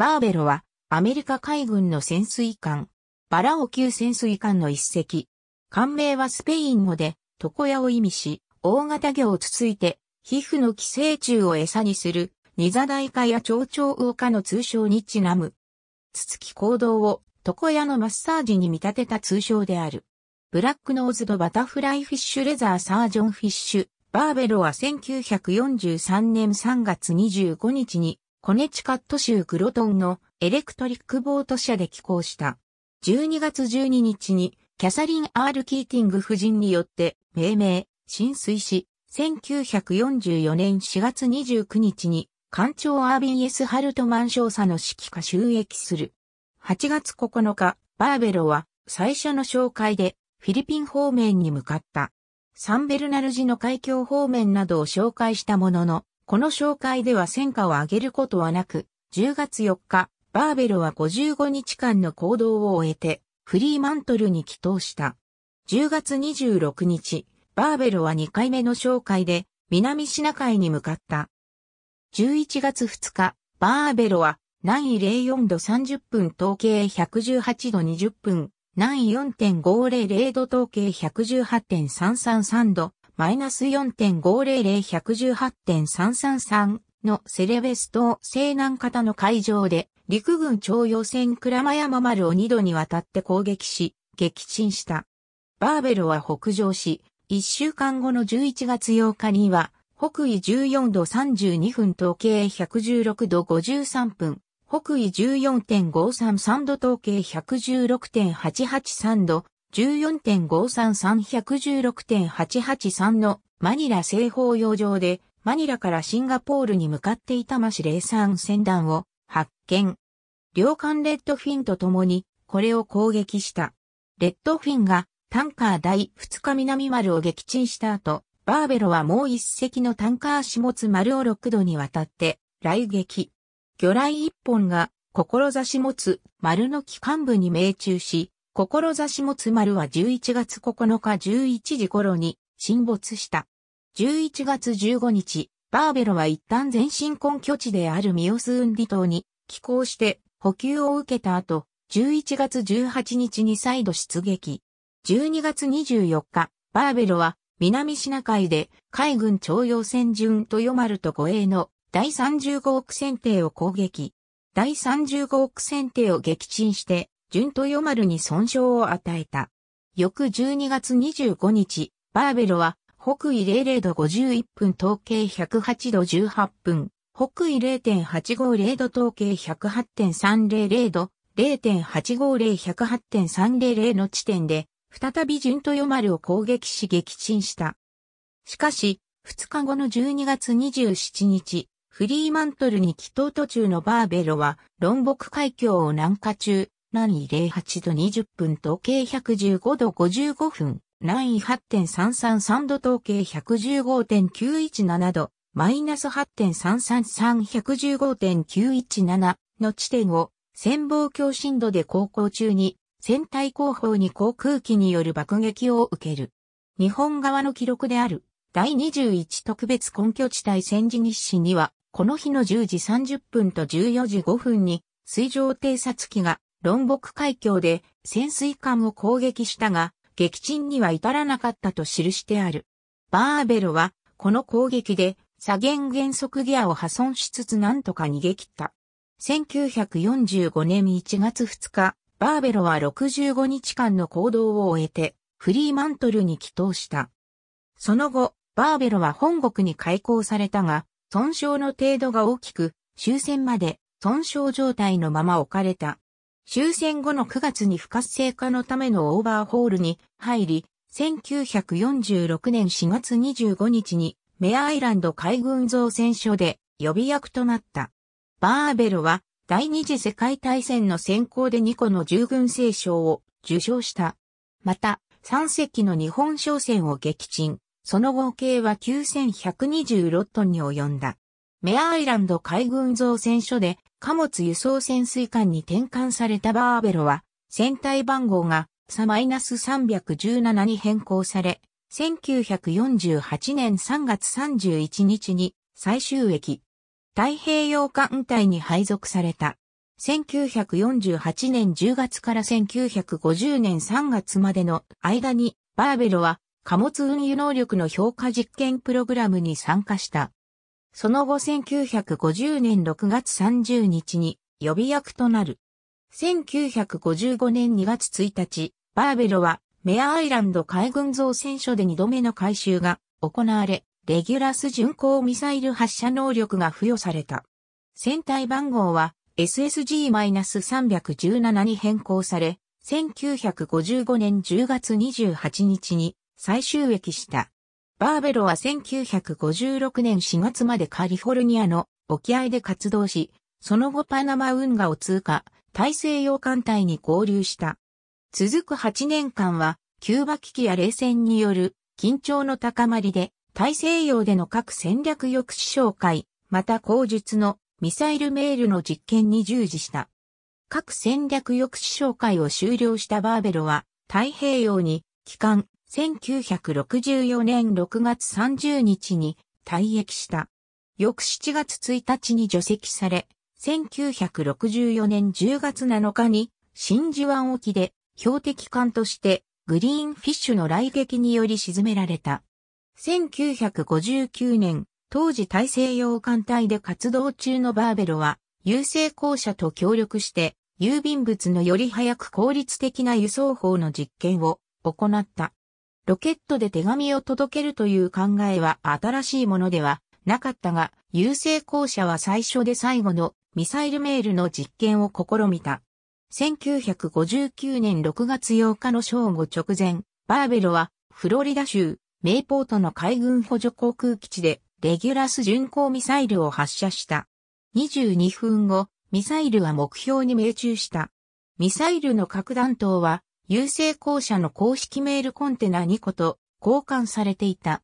バーベロは、アメリカ海軍の潜水艦、バラオ級潜水艦の一隻。艦名はスペイン語で、床屋を意味し、大型魚をつついて、皮膚の寄生虫を餌にする、ニザダイカや蝶々魚カの通称にちなむ。つつき行動を、床屋のマッサージに見立てた通称である。ブラックノーズドバタフライフィッシュレザーサージョンフィッシュ、バーベロは1943年3月25日にコネチカット州グロトンのエレクトリックボート社で寄港した。12月12日にキャサリン・アール・キーティング夫人によって命名、浸水し、1944年4月29日に艦長アービン・エス・ハルトマン少佐の指揮下収益する。8月9日、バーベロは最初の紹介でフィリピン方面に向かった。サンベルナルジの海峡方面などを紹介したものの、この紹介では戦果を上げることはなく、10月4日、バーベルは55日間の行動を終えて、フリーマントルに帰投した。10月26日、バーベルは2回目の紹介で、南シナ海に向かった。11月2日、バーベロは、南緯04度30分統計118度20分、南緯4.500度統計118.333度、マイナス4.500118.333のセレベスを西南方の海上で、陸軍徴用船倉間山丸を2度にわたって攻撃し、撃沈した。バーベルは北上し、1週間後の11月8日には、北緯14度32分統計116度53分、北緯14.533度統計116.883度、14.533116.883のマニラ西方洋上でマニラからシンガポールに向かっていたマシ03船団を発見。両艦レッドフィンと共にこれを攻撃した。レッドフィンがタンカー第2日南丸を撃沈した後、バーベロはもう一隻のタンカー下津丸を6度にわたって雷撃。魚雷一本が志持つ丸の機関部に命中し、志もつ丸は11月9日11時頃に沈没した。11月15日、バーベロは一旦前進根拠地であるミオスウンディ島に寄港して補給を受けた後、11月18日に再度出撃。12月24日、バーベロは南シナ海で海軍徴用船順マルと護衛の第35億船艇を攻撃。第35億船艇を撃沈して順豊丸に損傷を与えた。翌12月25日、バーベロは、北緯00度51分統計108度18分、北緯0.850度統計108.300度、0.850108.300の地点で、再び順豊丸を攻撃し撃沈した。しかし、2日後の12月27日、フリーマントルに帰島途中のバーベロは、論北海峡を南下中、南緯08度20分東経115度55分、南緯8.333度東経115.917度、マイナス8.333115.917の地点を、潜望鏡深度で航行中に、船体後方に航空機による爆撃を受ける。日本側の記録である、第21特別根拠地帯戦時日誌には、この日の10時30分と14時5分に、水上偵察機が論北海峡で潜水艦を攻撃したが、撃沈には至らなかったと記してある。バーベルは、この攻撃で、左舷減速ギアを破損しつつなんとか逃げ切った。1945年1月2日、バーベロは65日間の行動を終えて、フリーマントルに帰投した。その後、バーベロは本国に開港されたが、損傷の程度が大きく、終戦まで損傷状態のまま置かれた。終戦後の9月に不活性化のためのオーバーホールに入り、1946年4月25日にメアアイランド海軍造船所で予備役となった。バーベルは第二次世界大戦の先行で2個の従軍聖賞を受賞した。また、3隻の日本商船を撃沈。その合計は9126トンに及んだ。メアアイランド海軍造船所で貨物輸送潜水艦に転換されたバーベロは、船体番号がサ317に変更され、1948年3月31日に最終駅、太平洋艦隊に配属された。1948年10月から1950年3月までの間に、バーベロは貨物運輸能力の評価実験プログラムに参加した。その後1950年6月30日に予備役となる。1955年2月1日、バーベロはメアアイランド海軍造船所で2度目の改修が行われ、レギュラス巡航ミサイル発射能力が付与された。船体番号は SSG-317 に変更され、1955年10月28日に最終益した。バーベロは1956年4月までカリフォルニアの沖合で活動し、その後パナマ運河を通過、大西洋艦隊に合流した。続く8年間は、キューバ危機や冷戦による緊張の高まりで、大西洋での各戦略抑止紹介、また口述のミサイルメールの実験に従事した。各戦略抑止紹介を終了したバーベロは、太平洋に、機関、1964年6月30日に退役した。翌7月1日に除籍され、1964年10月7日に真珠湾沖で標的艦としてグリーンフィッシュの来撃により沈められた。1959年、当時大西洋艦隊で活動中のバーベロは、郵政公社と協力して、郵便物のより早く効率的な輸送法の実験を行った。ロケットで手紙を届けるという考えは新しいものではなかったが、郵政公社は最初で最後のミサイルメールの実験を試みた。1959年6月8日の正午直前、バーベロはフロリダ州メイポートの海軍補助航空基地でレギュラス巡航ミサイルを発射した。22分後、ミサイルは目標に命中した。ミサイルの核弾頭は郵政公社の公式メールコンテナ2個と交換されていた。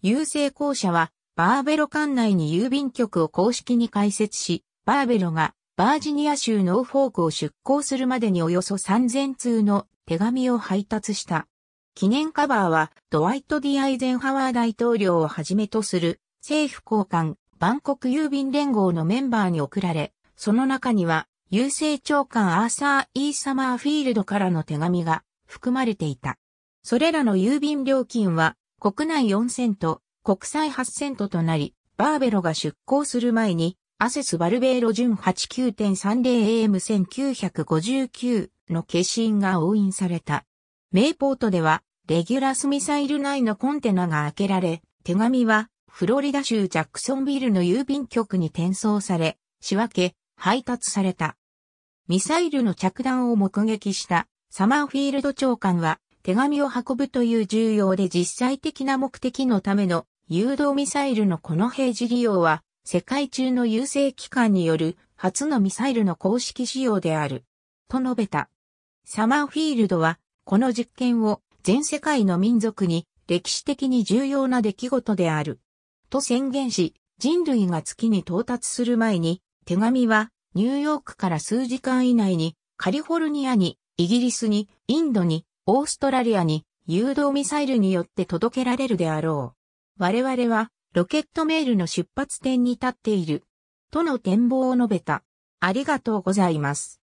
郵政公社は、バーベロ管内に郵便局を公式に開設し、バーベロがバージニア州ノーフォークを出港するまでにおよそ3000通の手紙を配達した。記念カバーは、ドワイト・ディ・アイゼンハワー大統領をはじめとする政府交換、バンコク郵便連合のメンバーに送られ、その中には郵政長官アーサー・イー・サマーフィールドからの手紙が含まれていた。それらの郵便料金は国内4セント、国際8セントとなり、バーベロが出港する前に、アセス・バルベーロ準 89.30AM1959 の決心が押印された。メイポートでは、レギュラスミサイル内のコンテナが開けられ、手紙は、フロリダ州ジャクソンビルの郵便局に転送され、仕分け、配達された。ミサイルの着弾を目撃したサマーフィールド長官は手紙を運ぶという重要で実際的な目的のための誘導ミサイルのこの平時利用は世界中の優勢機関による初のミサイルの公式使用である。と述べた。サマーフィールドはこの実験を全世界の民族に歴史的に重要な出来事である。と宣言し、人類が月に到達する前に手紙はニューヨークから数時間以内に、カリフォルニアに、イギリスに、インドに、オーストラリアに、誘導ミサイルによって届けられるであろう。我々は、ロケットメールの出発点に立っている。との展望を述べた。ありがとうございます。